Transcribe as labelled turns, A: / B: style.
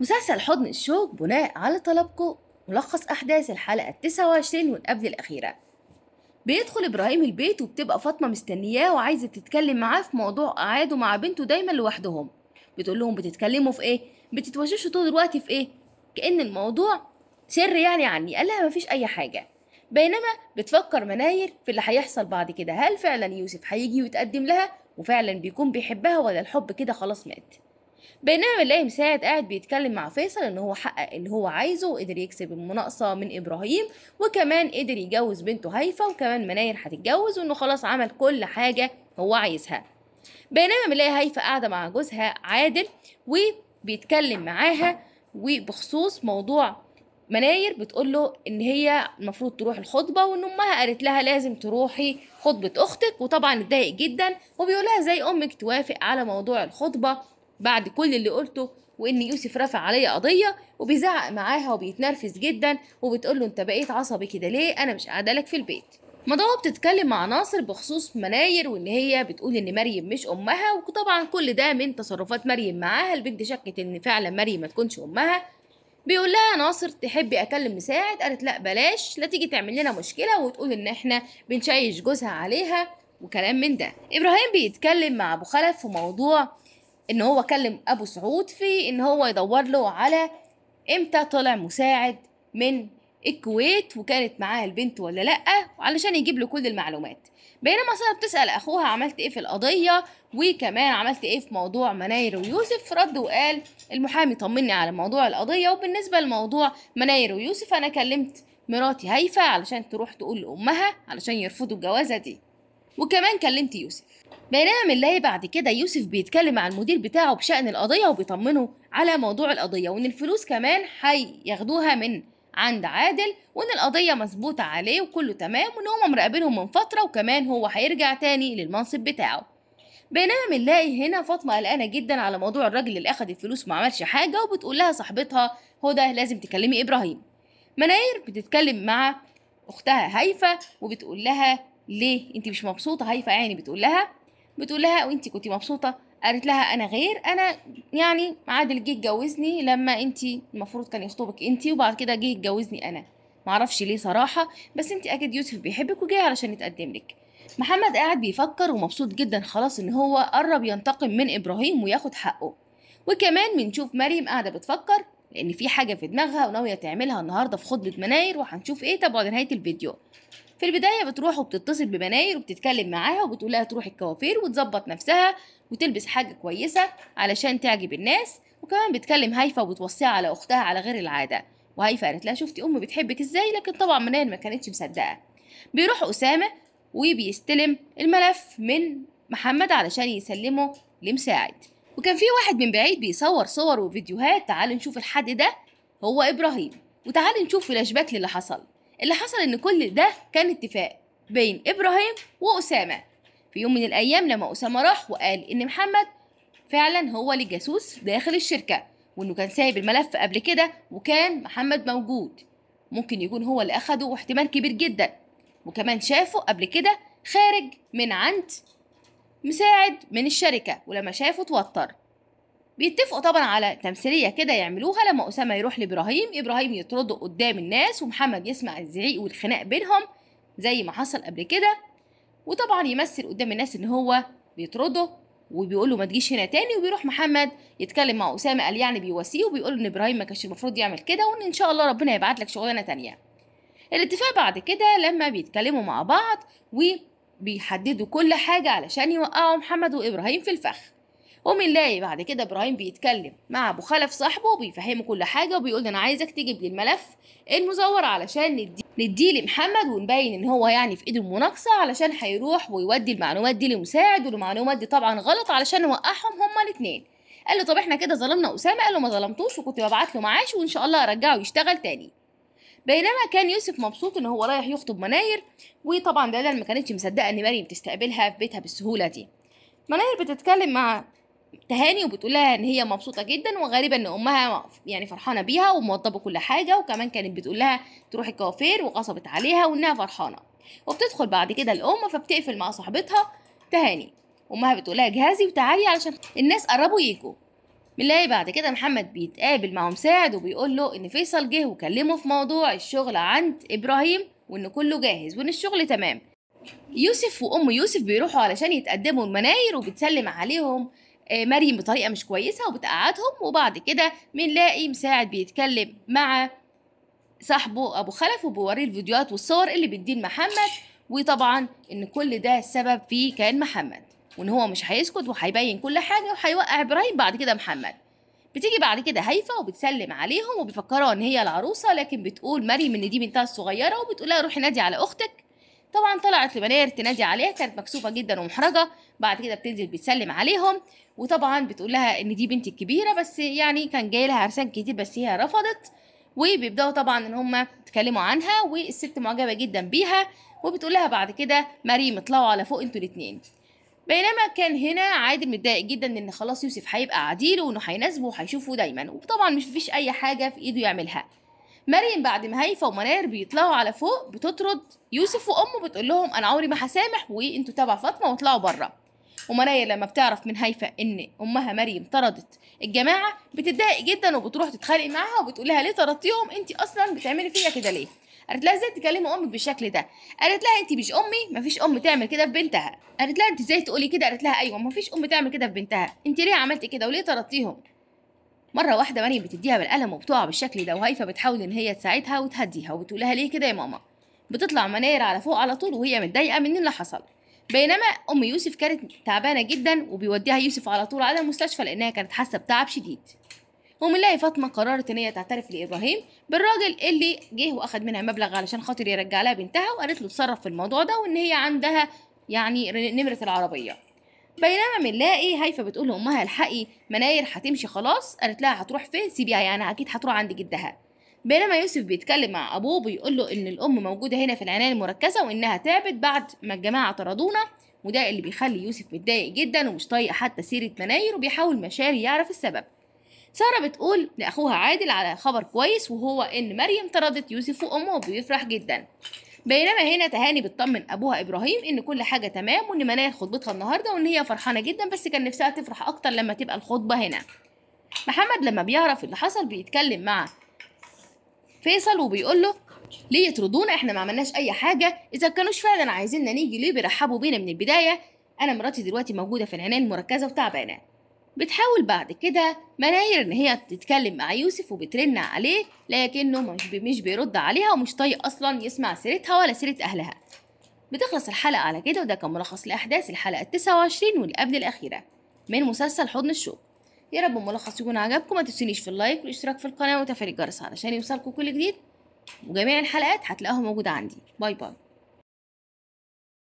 A: مسلسل حضن الشوق بناء على طلبكم ملخص أحداث الحلقة التسعة وعشرين والقبل الأخيرة بيدخل إبراهيم البيت وبتبقى فاطمة مستنياه وعايزة تتكلم معاه في موضوع قعاده مع بنته دايما لوحدهم بتقول لهم بتتكلموا في إيه بتتوشوشوا طول الوقت في إيه كأن الموضوع سر يعني عني قال لها مفيش أي حاجة بينما بتفكر مناير في اللي هيحصل بعد كده هل فعلا يوسف هيجي ويتقدم لها وفعلا بيكون بيحبها ولا الحب كده خلاص مات بينما بنلاقي مساعد قاعد بيتكلم مع فيصل ان هو حقق اللي هو عايزه وقدر يكسب المناقصه من ابراهيم وكمان قدر يجوز بنته هيفا وكمان مناير هتتجوز وانه خلاص عمل كل حاجه هو عايزها بينما بنلاقي هيفا قاعده مع جوزها عادل وبيتكلم معاها وبخصوص موضوع مناير بتقول له ان هي المفروض تروح الخطبه وان امها قالت لها لازم تروحي خطبه اختك وطبعا اتضايق جدا وبيقول لها زي امك توافق على موضوع الخطبه بعد كل اللي قلته وان يوسف رفع عليا قضيه وبيزعق معاها وبيتنرفز جدا وبتقول له انت بقيت عصبي كده ليه انا مش قاعده لك في البيت مضاوة بتتكلم مع ناصر بخصوص مناير وان هي بتقول ان مريم مش امها وطبعا كل ده من تصرفات مريم معاها البنت شكت ان فعلا مريم ما تكونش امها بيقول لها ناصر تحبي اكلم مساعد قالت لا بلاش لا تيجي تعمل لنا مشكله وتقول ان احنا بنشيش جوزها عليها وكلام من ده ابراهيم بيتكلم مع ابو خلف في موضوع ان هو كلم ابو سعود في ان هو يدور له على امتى طلع مساعد من الكويت وكانت معاه البنت ولا لا علشان يجيب له كل المعلومات بينما ساره بتسال اخوها عملت ايه في القضيه وكمان عملت ايه في موضوع مناير ويوسف رد وقال المحامي طمني على موضوع القضيه وبالنسبه لموضوع مناير ويوسف انا كلمت مراتي هيفا علشان تروح تقول لامها علشان يرفضوا الجوازه دي وكمان كلمت يوسف بينما نلاقي بعد كده يوسف بيتكلم مع المدير بتاعه بشأن القضية وبيطمنه على موضوع القضية وإن الفلوس كمان هياخدوها من عند عادل وإن القضية مظبوطة عليه وكله تمام وإن هما مراقبينهم من فترة وكمان هو هيرجع تاني للمنصب بتاعه بينما بنلاقي هنا فاطمة قلقانة جدا على موضوع الراجل اللي أخد الفلوس ما عملش حاجة وبتقول لها صاحبتها هدى لازم تكلمي إبراهيم مناير بتتكلم مع أختها هيفا وبتقول لها ليه انت مش مبسوطه هيفا يعني بتقول لها بتقول لها وانت كنت مبسوطه قالت لها انا غير انا يعني عادل جه اتجوزني لما انت المفروض كان يخطبك انت وبعد كده جه اتجوزني انا معرفش ليه صراحه بس انت اكيد يوسف بيحبك وجاي علشان يتقدم لك محمد قاعد بيفكر ومبسوط جدا خلاص ان هو قرب ينتقم من ابراهيم وياخد حقه وكمان بنشوف مريم قاعده بتفكر لان في حاجه في دماغها وناويه تعملها النهارده في خطبه مناير وهنشوف ايه تابعوا نهايه الفيديو في البدايه بتروح وبتتصل ببناير وبتتكلم معاها وبتقول لها تروح الكوافير وتظبط نفسها وتلبس حاجه كويسه علشان تعجب الناس وكمان بتكلم هيفا وبتوصيها على اختها على غير العاده وهيفا قالت لها شفتي امي بتحبك ازاي لكن طبعا مناير ما كانتش مصدقه بيروح اسامه وبيستلم الملف من محمد علشان يسلمه لمساعد وكان في واحد من بعيد بيصور صور وفيديوهات تعال نشوف الحد ده هو ابراهيم وتعال نشوف فلاش باك للي حصل اللي حصل ان كل ده كان اتفاق بين ابراهيم واسامه في يوم من الايام لما اسامه راح وقال ان محمد فعلا هو اللي جاسوس داخل الشركه وانه كان سايب الملف قبل كده وكان محمد موجود ممكن يكون هو اللي اخده واحتمال كبير جدا وكمان شافه قبل كده خارج من عند مساعد من الشركه ولما شافه اتوتر بيتفقوا طبعا على تمثيليه كده يعملوها لما اسامه يروح لابراهيم ابراهيم يطرده قدام الناس ومحمد يسمع الزعيق والخناق بينهم زي ما حصل قبل كده وطبعا يمثل قدام الناس ان هو بيطرده وبيقول له ما تجيش هنا تاني وبيروح محمد يتكلم مع اسامه قال يعني بيواسيه وبيقول ان ابراهيم ما كانش المفروض يعمل كده وان ان شاء الله ربنا يبعت لك شغلانه تانية الاتفاق بعد كده لما بيتكلموا مع بعض وبيحددوا كل حاجه علشان يوقعوا محمد وابراهيم في الفخ وبنلاقي بعد كده ابراهيم بيتكلم مع ابو خلف صاحبه وبيفهمه كل حاجه وبيقول انا عايزك تجيب لي الملف المزور علشان ندي نديه لمحمد ونبين ان هو يعني في ايده المناقصه علشان هيروح ويودي المعلومات دي لمساعد والمعلومات دي طبعا غلط علشان نوقعهم هما الاثنين قال له طب احنا كده ظلمنا اسامه قال له ما ظلمتوش وكنت ببعت له معاش وان شاء الله ارجعه يشتغل تاني بينما كان يوسف مبسوط ان هو رايح يخطب مناير وطبعا دلال ما كانتش مصدقه ان مريم تستقبلها في بيتها بالسهوله دي مناير بتتكلم مع تهاني وبتقول لها ان هي مبسوطه جدا وغالبا ان امها يعني فرحانه بيها وموضبه كل حاجه وكمان كانت بتقول لها تروح الكوافير وغصبت عليها وانها فرحانه وبتدخل بعد كده الام فبتقفل مع صاحبتها تهاني امها بتقول لها جهزي وتعالي علشان الناس قربوا يجوا بنلاقي بعد كده محمد بيتقابل مع مساعد وبيقول له ان فيصل جه وكلمه في موضوع الشغل عند ابراهيم وان كله جاهز وان الشغل تمام يوسف وام يوسف بيروحوا علشان يتقدموا المناير وبتسلم عليهم آه، مريم بطريقه مش كويسه وبتقعدهم وبعد كده بنلاقي مساعد بيتكلم مع صاحبه ابو خلف وبيوريه الفيديوهات والصور اللي بتدين محمد وطبعا ان كل ده السبب في كان محمد وان هو مش هيسكت وهيبين كل حاجه وهيوقع ابراهيم بعد كده محمد بتيجي بعد كده هيفا وبتسلم عليهم وبيفكروا ان هي العروسه لكن بتقول مريم ان دي بنتها الصغيره وبتقول لها روحي نادي على اختك طبعا طلعت لبنير تنادي عليها كانت مكسوفه جدا ومحرجه بعد كده بتنزل بتسلم عليهم وطبعا بتقول لها ان دي بنتي الكبيره بس يعني كان جاي لها عرسان كتير بس هي رفضت وبيبداوا طبعا ان هم يتكلموا عنها والست معجبه جدا بيها وبتقول لها بعد كده مريم اطلعوا على فوق انتوا الاثنين بينما كان هنا عادل متضايق جدا ان خلاص يوسف هيبقى عديل وانه هيناسبه وهيشوفه دايما وطبعا مش فيش اي حاجه في ايده يعملها مريم بعد ما هيفا ومناير بيطلعوا على فوق بتطرد يوسف وامه بتقول لهم انا عمري ما هسامح وانتوا تبع فاطمه واطلعوا بره ومنايا لما بتعرف من هيفا ان امها مريم طردت الجماعه بتتضايق جدا وبتروح تتخانق معاها وبتقول لها ليه طردتيهم انت اصلا بتعملي فيا كده ليه قالت لها ازاي تكلمي امك بالشكل ده قالت لها انت مش امي مفيش ام تعمل كده في بنتها قالت لها انت ازاي تقولي كده قالت لها ايوه مفيش ام تعمل كده في بنتها انت ليه عملتي كده وليه طردتيهم مره واحده مريم بتديها بالقلم وبتقع بالشكل ده وهيفا بتحاول ان هي تساعدها وتهديها وبتقولها ليه كده يا ماما بتطلع مناير على فوق على طول وهي متضايقه من اللي حصل بينما ام يوسف كانت تعبانه جدا وبيوديها يوسف على طول على المستشفى لانها كانت حاسه بتعب شديد ومنلاقي فاطمه قررت ان هي تعترف لابراهيم بالراجل اللي جه واخد منها مبلغ علشان خاطر يرجع لها بنتها وقالت له اتصرف في الموضوع ده وان هي عندها يعني نمره العربيه بينما بنلاقي هيفا بتقول لامها الحقي مناير هتمشي خلاص قالت لها هتروح فين سيبيها يعني اكيد هتروح عند جدها بينما يوسف بيتكلم مع ابوه بيقول له ان الام موجوده هنا في العنايه المركزه وانها تعبت بعد ما الجماعه طردونا وده اللي بيخلي يوسف متضايق جدا ومش طايق حتى سيره مناير وبيحاول مشاري يعرف السبب ساره بتقول لاخوها عادل على خبر كويس وهو ان مريم طردت يوسف وامه وبيفرح جدا بينما هنا تهاني بتطمن ابوها ابراهيم ان كل حاجه تمام وان منال خطبتها النهارده وان هي فرحانه جدا بس كان نفسها تفرح اكتر لما تبقى الخطبه هنا محمد لما بيعرف اللي حصل بيتكلم مع فيصل وبيقول له ليه يطردونا احنا ما عملناش اي حاجه اذا كانوش فعلا عايزيننا نيجي ليه بيرحبوا بينا من البدايه انا مراتي دلوقتي موجوده في العنايه المركزه وتعبانه بتحاول بعد كده مناير ان هي تتكلم مع يوسف وبترن عليه لكنه مش, مش بيرد عليها ومش طايق اصلا يسمع سيرتها ولا سيره اهلها بتخلص الحلقه على كده وده كان ملخص لاحداث الحلقه التسعة وعشرين واللي قبل الاخيره من مسلسل حضن الشوق يا رب الملخص يكون عجبكم ما تنسونيش في اللايك والاشتراك في القناه وتفعيل الجرس علشان يوصلكم كل جديد وجميع الحلقات هتلاقوها موجوده عندي باي باي